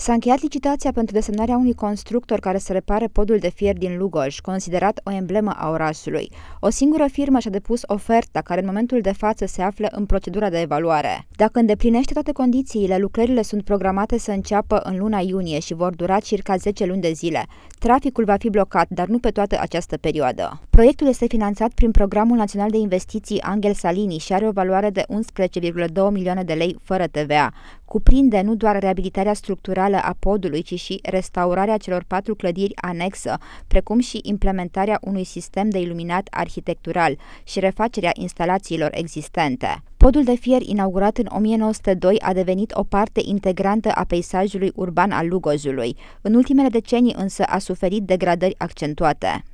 S-a încheiat licitația pentru desemnarea unui constructor care să repare podul de fier din Lugoj, considerat o emblemă a orașului. O singură firmă și-a depus oferta, care în momentul de față se află în procedura de evaluare. Dacă îndeplinește toate condițiile, lucrările sunt programate să înceapă în luna iunie și vor dura circa 10 luni de zile. Traficul va fi blocat, dar nu pe toată această perioadă. Proiectul este finanțat prin Programul Național de Investiții Angel Salini și are o valoare de 11,2 milioane de lei fără TVA. Cuprinde nu doar reabilitarea structurală, reală a podului, ci și restaurarea celor patru clădiri anexă, precum și implementarea unui sistem de iluminat arhitectural și refacerea instalațiilor existente. Podul de fier inaugurat în 1902 a devenit o parte integrantă a peisajului urban al Lugojului. În ultimele decenii însă a suferit degradări accentuate.